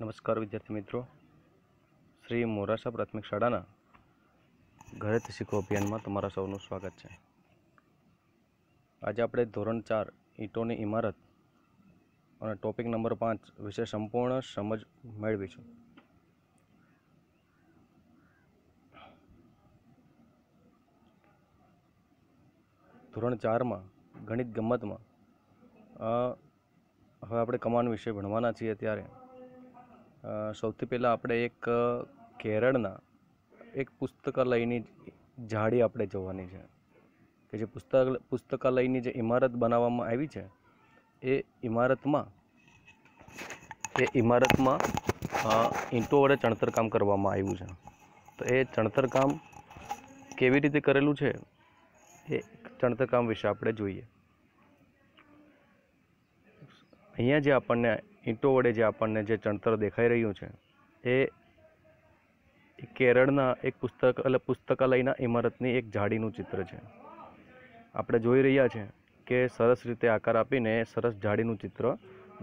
નમસ્કાર વિદ્યાર્થી મિત્રો શ્રી મોરાસા પ્રાથમિક શાળાના ઘરેથી શીખો અભિયાનમાં તમારા સૌનું સ્વાગત છે આજે આપણે ધોરણ ચાર ઈંટોની ઇમારત અને ટોપિક નંબર પાંચ વિશે સંપૂર્ણ સમજ મેળવીશું ધોરણ ચારમાં ગણિત ગમતમાં હવે આપણે કમાન વિશે ભણવાના છીએ ત્યારે સૌથી પહેલાં આપણે એક કેરળના એક પુસ્તકાલયની જાળી આપણે જોવાની છે કે જે પુસ્તક પુસ્તકાલયની જે ઇમારત બનાવવામાં આવી છે એ ઇમારતમાં એ ઇમારતમાં ઈંટો વડે ચણતરકામ કરવામાં આવ્યું છે તો એ ચણતરકામ કેવી રીતે કરેલું છે એ ચણતરકામ વિશે આપણે જોઈએ અહીંયા જે આપણને ઈંટો વડે જે આપણને જે ચણતર દેખાઈ રહ્યું છે એ કેરળના એક પુસ્તક એટલે પુસ્તકાલયના ઇમારતની એક જાડીનું ચિત્ર છે આપણે જોઈ રહ્યા છે કે સરસ રીતે આકાર આપીને સરસ ઝાડીનું ચિત્ર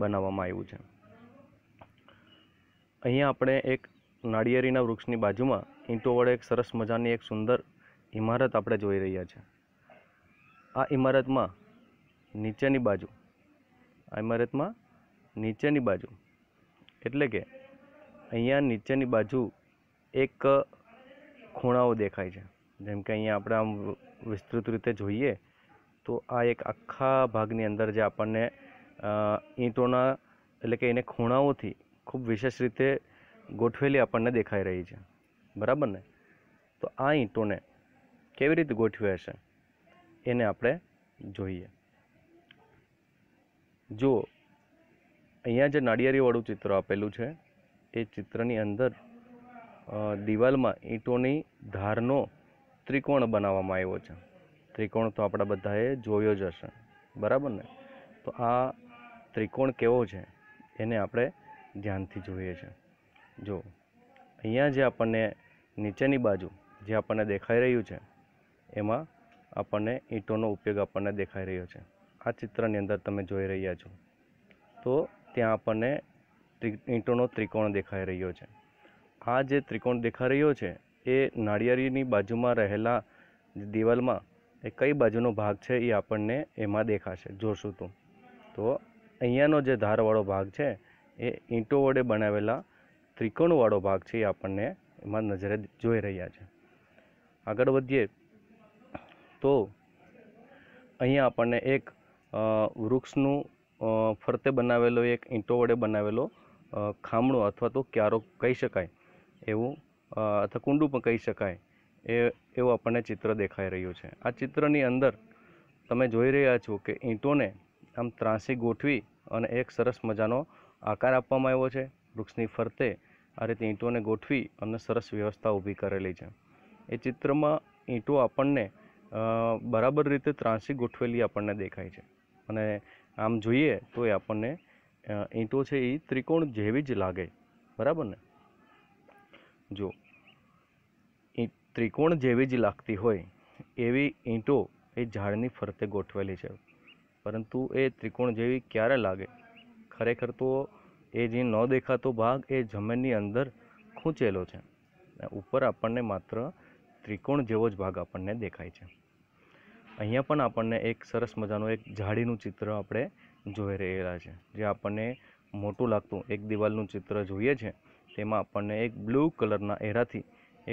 બનાવવામાં આવ્યું છે અહીંયા આપણે એક નાળિયેરીના વૃક્ષની બાજુમાં ઈંટો વડે એક સરસ મજાની એક સુંદર ઇમારત આપણે જોઈ રહ્યા છે આ ઇમારતમાં નીચેની બાજુ આ ઇમારતમાં નીચેની બાજુ એટલે કે અહીંયા નીચેની બાજુ એક ખૂણાઓ દેખાય છે જેમ કે અહીંયા આપણે આમ વિસ્તૃત રીતે જોઈએ તો આ એક આખા ભાગની અંદર જે આપણને ઈંટોના એટલે કે એને ખૂણાઓથી ખૂબ વિશેષ રીતે ગોઠવેલી આપણને દેખાઈ રહી છે બરાબર ને તો આ ઈંટોને કેવી રીતે ગોઠવ્યા હશે એને આપણે જોઈએ જો અહીંયા જે નાળિયેરીવાળું ચિત્ર આપેલું છે એ ચિત્રની અંદર દિવાલમાં ઈંટોની ધારનો ત્રિકોણ બનાવવામાં આવ્યો છે ત્રિકોણ તો આપણા બધાએ જોયો જ હશે બરાબર ને તો આ ત્રિકોણ કેવો છે એને આપણે ધ્યાનથી જોઈએ છે જો અહીંયા જે આપણને નીચેની બાજુ જે આપણને દેખાઈ રહ્યું છે એમાં આપણને ઈંટોનો ઉપયોગ આપણને દેખાઈ રહ્યો છે આ ચિત્રની અંદર તમે જોઈ રહ્યા છો તો ત્યાં આપણને ઈંટોનો ત્રિકોણ દેખાઈ રહ્યો છે આ જે ત્રિકોણ દેખાઈ રહ્યો છે એ નાળિયેરીની બાજુમાં રહેલા દિવાલમાં એ કઈ બાજુનો ભાગ છે એ આપણને એમાં દેખાશે જોશું તો તો અહીંયાનો જે ધારવાળો ભાગ છે એ ઈંટો વડે બનાવેલા ત્રિકોણવાળો ભાગ છે એ આપણને એમાં નજરે જોઈ રહ્યા છે આગળ વધીએ તો અહીંયા આપણને એક વૃક્ષનું ફરતે બનાવેલો એક ઈંટો વડે બનાવેલો ખામણો અથવા તો ક્યારો કહી શકાય એવું અથવા કુંડું પણ કહી શકાય એ એવું આપણને ચિત્ર દેખાઈ રહ્યું છે આ ચિત્રની અંદર તમે જોઈ રહ્યા છો કે ઈંટોને આમ ત્રાંસી ગોઠવી અને એક સરસ મજાનો આકાર આપવામાં આવ્યો છે વૃક્ષની ફરતે આ રીતે ઈંટોને ગોઠવી અને સરસ વ્યવસ્થા ઊભી કરેલી છે એ ચિત્રમાં ઈંટો આપણને બરાબર રીતે ત્રાંસી ગોઠવેલી આપણને દેખાય છે અને આમ જોઈએ તો એ આપણને ઈંટો છે એ ત્રિકોણ જેવી જ લાગે બરાબર ને જો ત્રિકોણ જેવી જ લાગતી હોય એવી ઈંટો એ ઝાડની ફરતે ગોઠવેલી છે પરંતુ એ ત્રિકોણ જેવી ક્યારે લાગે ખરેખર તો એ જે ન દેખાતો ભાગ એ જમીનની અંદર ખૂંચેલો છે ઉપર આપણને માત્ર ત્રિકોણ જેવો જ ભાગ આપણને દેખાય છે અહીંયા પણ આપણને એક સરસ મજાનું એક ઝાડીનું ચિત્ર આપણે જોઈ રહેલા છે જે આપણને મોટું લાગતું એક દિવાલનું ચિત્ર જોઈએ છે તેમાં આપણને એક બ્લુ કલરના એરાથી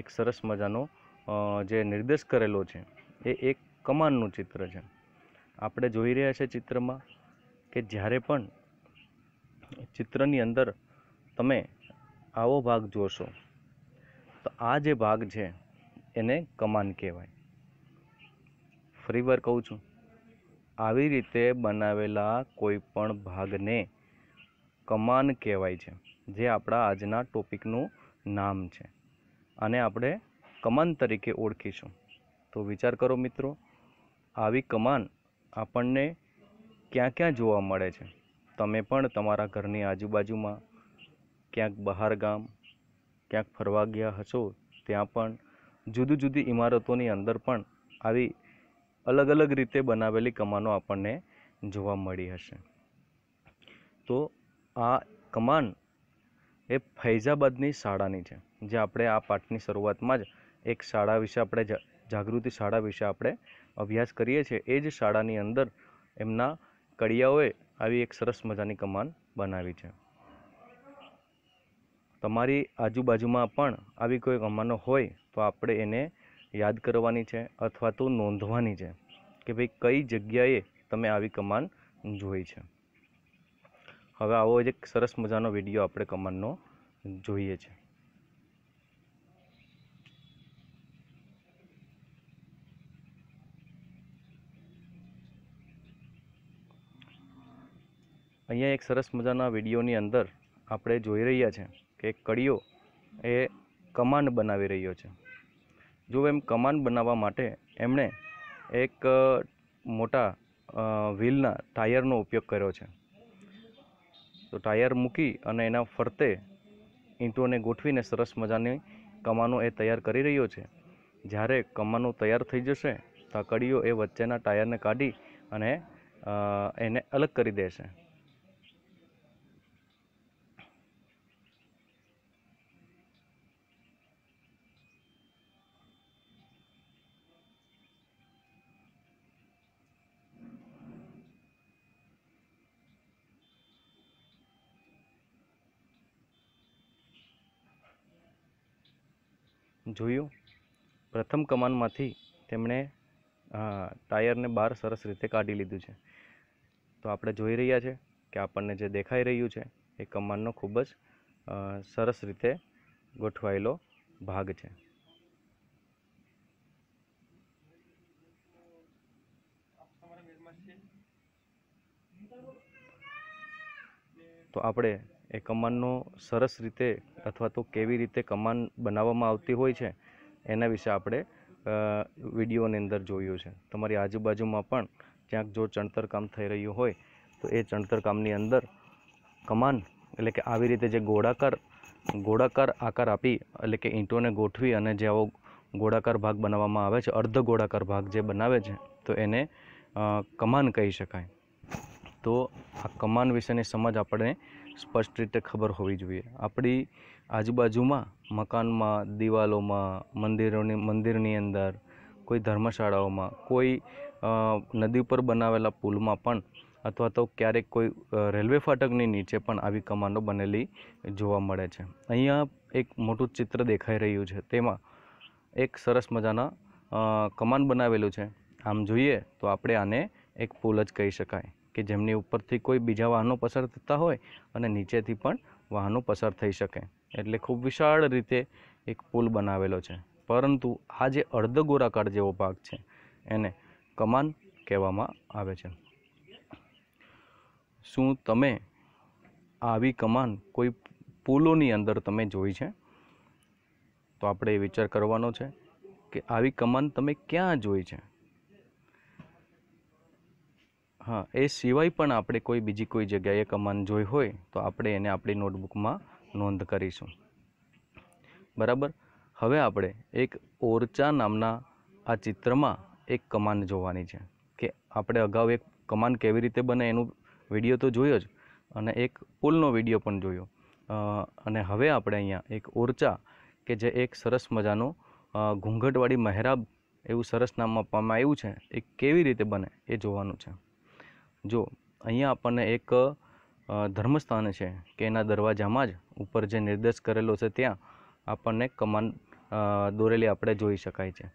એક સરસ મજાનો જે નિર્દેશ કરેલો છે એ એક કમાનનું ચિત્ર છે આપણે જોઈ રહ્યા છે ચિત્રમાં કે જ્યારે પણ ચિત્રની અંદર તમે આવો ભાગ જોશો તો આ જે ભાગ છે એને કમાન કહેવાય ફરીવાર કહું છું આવી રીતે બનાવેલા કોઈપણ ભાગને કમાન કહેવાય છે જે આપણા આજના ટોપિકનું નામ છે અને આપણે કમાન તરીકે ઓળખીશું તો વિચાર કરો મિત્રો આવી કમાન આપણને ક્યાં ક્યાં જોવા મળે છે તમે પણ તમારા ઘરની આજુબાજુમાં ક્યાંક બહાર ગામ ક્યાંક ફરવા ગયા હશો ત્યાં પણ જુદી જુદી ઇમારતોની અંદર પણ આવી અલગ અલગ રીતે બનાવેલી કમાનો આપણને જોવા મળી હશે તો આ કમાન એ ફૈઝાબાદની શાળાની છે જે આપણે આ પાઠની શરૂઆતમાં જ એક શાળા વિશે આપણે જાગૃતિ શાળા વિશે આપણે અભ્યાસ કરીએ છીએ એ જ શાળાની અંદર એમના કડિયાઓએ આવી એક સરસ મજાની કમાન બનાવી છે તમારી આજુબાજુમાં પણ આવી કોઈ કમાનો હોય તો આપણે એને યાદ કરવાની છે અથવા તો નોંધવાની છે કે ભાઈ કઈ જગ્યાએ તમે આવી કમાન જોઈ છે હવે આવો જ એક સરસ મજાનો વિડીયો આપણે કમાનનો જોઈએ છે અહીંયા એક સરસ મજાના વિડીયોની અંદર આપણે જોઈ રહ્યા છે કે કડીઓ એ કમાન બનાવી રહ્યો છે જો એમ કમાન બનાવવા માટે એમણે એક મોટા વ્હીલના ટાયરનો ઉપયોગ કર્યો છે તો ટાયર મૂકી અને એના ફરતે ઈંટોને ગોઠવીને સરસ મજાની કમાનો એ તૈયાર કરી રહ્યો છે જ્યારે કમાનો તૈયાર થઈ જશે તો કડીઓ એ વચ્ચેના ટાયરને કાઢી અને એને અલગ કરી દેશે જોયું પ્રથમ કમાનમાંથી તેમણે ટાયરને બહાર સરસ રીતે કાઢી લીધું છે તો આપણે જોઈ રહ્યા છે કે આપણને જે દેખાઈ રહ્યું છે એ કમાનનો ખૂબ જ સરસ રીતે ગોઠવાયેલો ભાગ છે તો આપણે એ કમાનનો સરસ રીતે અથવા તો કેવી રીતે કમાન બનાવવામાં આવતી હોય છે એના વિશે આપણે વિડીયોની અંદર જોયું છે તમારી આજુબાજુમાં પણ ક્યાંક જો ચણતર કામ થઈ રહ્યું હોય તો એ ચણતર કામની અંદર કમાન એટલે કે આવી રીતે જે ગોળાકાર ગોળાકાર આકાર આપી એટલે કે ઈંટોને ગોઠવી અને જે આવો ગોળાકાર ભાગ બનાવવામાં આવે છે અર્ધ ગોળાકાર ભાગ જે બનાવે છે તો એને કમાન કહી શકાય તો આ કમાન વિશેની સમજ આપણને સ્પષ્ટ રીતે ખબર હોવી જોઈએ આપણી આજુબાજુમાં મકાનમાં દિવાલોમાં મંદિરોની મંદિરની અંદર કોઈ ધર્મશાળાઓમાં કોઈ નદી પર બનાવેલા પુલમાં પણ અથવા તો ક્યારેક કોઈ રેલવે ફાટકની નીચે પણ આવી કમાનો બનેલી જોવા મળે છે અહીંયા એક મોટું ચિત્ર દેખાઈ રહ્યું છે તેમાં એક સરસ મજાના કમાન બનાવેલું છે આમ જોઈએ તો આપણે આને એક પુલ જ કહી શકાય કે જેમની ઉપરથી કોઈ બીજા વાહનો પસાર થતા હોય અને નીચેથી પણ વાહનો પસાર થઈ શકે એટલે ખૂબ વિશાળ રીતે એક પુલ બનાવેલો છે પરંતુ આ જે અર્ધગોળાકાર જેવો ભાગ છે એને કમાન કહેવામાં આવે છે શું તમે આવી કમાન કોઈ પુલોની અંદર તમે જોઈ છે તો આપણે એ વિચાર કરવાનો છે કે આવી કમાન તમે ક્યાં જોઈ છે હા એ સિવાય પણ આપણે કોઈ બીજી કોઈ જગ્યાએ કમાન જોઈ હોય તો આપણે એને આપણી નોટબુકમાં નોંધ કરીશું બરાબર હવે આપણે એક ઓરચા નામના આ ચિત્રમાં એક કમાન જોવાની છે કે આપણે અગાઉ એક કમાન કેવી રીતે બને એનું વિડીયો તો જોયો જ અને એક પુલનો વિડીયો પણ જોયો અને હવે આપણે અહીંયા એક ઓરચા કે જે એક સરસ મજાનો ઘૂંઘટવાળી મહેરાબ એવું સરસ નામ આપવામાં આવ્યું છે એ કેવી રીતે બને એ જોવાનું છે જો અહીંયા આપણને એક ધર્મસ્થાન છે કે એના દરવાજામાં જ ઉપર જે નિર્દેશ કરેલો છે ત્યાં આપણને કમાન દોરેલી આપણે જોઈ શકાય છે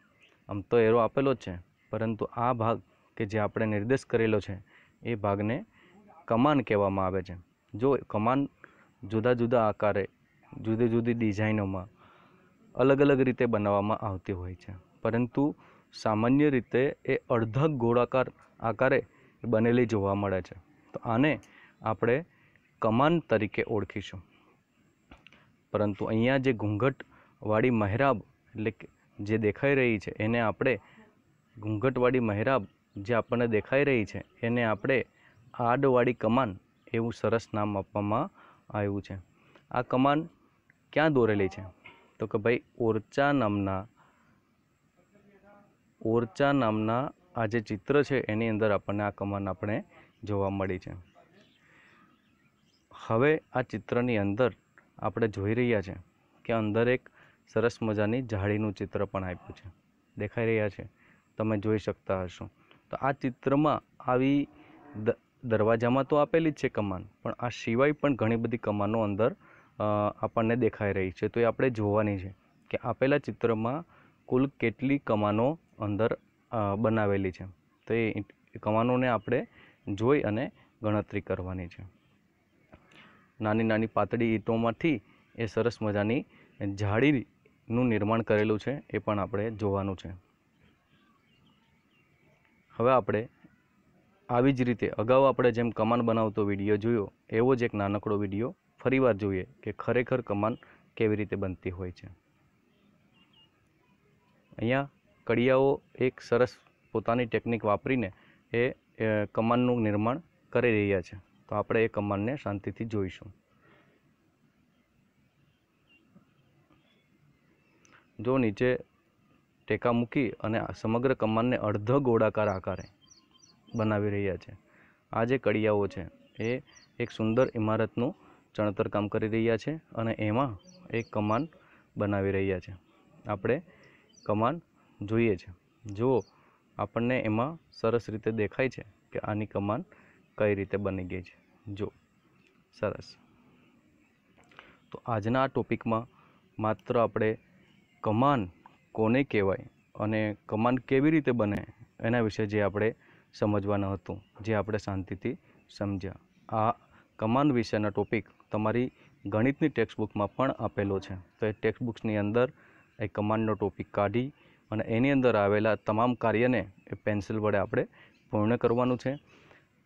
આમ તો એરો આપેલો જ છે પરંતુ આ ભાગ કે જે આપણે નિર્દેશ કરેલો છે એ ભાગને કમાન કહેવામાં આવે છે જો કમાન જુદા જુદા આકારે જુદી જુદી ડિઝાઇનોમાં અલગ અલગ રીતે બનાવવામાં આવતી હોય છે પરંતુ સામાન્ય રીતે એ અડધક ગોળાકાર આકારે બનેલી જોવા મળે છે તો આને આપણે કમાન તરીકે ઓળખીશું પરંતુ અહીંયા જે ઘૂંઘટવાળી મહેરાબ એટલે જે દેખાઈ રહી છે એને આપણે ઘૂંઘટવાળી મહેરાબ જે આપણને દેખાઈ રહી છે એને આપણે આડવાળી કમાન એવું સરસ નામ આપવામાં આવ્યું છે આ કમાન ક્યાં દોરેલી છે તો કે ભાઈ ઓરચા નામના ઓરચા નામના આ જે ચિત્ર છે એની અંદર આપણને આ કમાન આપણે જોવા મળી છે હવે આ ચિત્રની અંદર આપણે જોઈ રહ્યા છે કે અંદર એક સરસ મજાની જાળીનું ચિત્ર પણ આપ્યું છે દેખાઈ રહ્યા છે તમે જોઈ શકતા હશો તો આ ચિત્રમાં આવી દરવાજામાં તો આપેલી જ છે કમાન પણ આ સિવાય પણ ઘણી બધી કમાનો અંદર આપણને દેખાઈ રહી છે તો એ આપણે જોવાની છે કે આપેલા ચિત્રમાં કુલ કેટલી કમાનો અંદર બનાવેલી છે તો એ કમાનોને આપણે જોઈ અને ગણતરી કરવાની છે નાની નાની પાતળી ઈંટોમાંથી એ સરસ મજાની જાળીનું નિર્માણ કરેલું છે એ પણ આપણે જોવાનું છે હવે આપણે આવી જ રીતે અગાઉ આપણે જેમ કમાન બનાવતો વિડીયો જોયો એવો જ એક નાનકડો વિડીયો ફરીવાર જોઈએ કે ખરેખર કમાન કેવી રીતે બનતી હોય છે અહીંયા કડિયાઓ એક સરસ પોતાની ટેકનિક વાપરીને એ કમાનનું નિર્માણ કરી રહ્યા છે તો આપણે એ કમાનને શાંતિથી જોઈશું જો નીચે ટેકા મૂકી અને સમગ્ર કમાનને અડધો ગોળાકાર આકારે બનાવી રહ્યા છે આ જે કડિયાઓ છે એ એક સુંદર ઇમારતનું ચણતર કામ કરી રહ્યા છે અને એમાં એક કમાન બનાવી રહ્યા છે આપણે કમાન જોઈએ છે જુઓ આપણને એમાં સરસ રીતે દેખાય છે કે આની કમાન કઈ રીતે બની ગઈ છે જો સરસ તો આજના આ ટોપિકમાં માત્ર આપણે કમાન કોને કહેવાય અને કમાન કેવી રીતે બને એના વિશે જે આપણે સમજવાનું હતું જે આપણે શાંતિથી સમજ્યા આ કમાન વિશેના ટોપિક તમારી ગણિતની ટેક્સ્ટબુકમાં પણ આપેલો છે તો એ ટેક્સ્ટબુક્સની અંદર એ કમાનનો ટોપિક કાઢી અને એની અંદર આવેલા તમામ કાર્યને એ પેન્સિલ વડે આપણે પૂર્ણ કરવાનું છે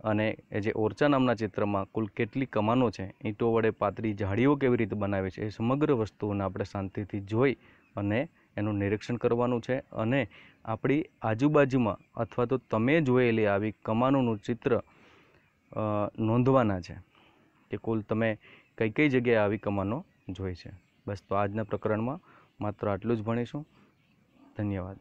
અને એ જે ઓરચા નામના ચિત્રમાં કુલ કેટલી કમાનો છે ઈંટો વડે પાતળી જાળીઓ કેવી રીતે બનાવે છે એ સમગ્ર વસ્તુઓને આપણે શાંતિથી જોઈ અને એનું નિરીક્ષણ કરવાનું છે અને આપણી આજુબાજુમાં અથવા તો તમે જોયેલી આવી કમાનોનું ચિત્ર નોંધવાના છે કે કુલ તમે કઈ કઈ જગ્યાએ આવી કમાનો જોઈ છે બસ તો આજના પ્રકરણમાં માત્ર આટલું જ ભણીશું ધન્યવાદ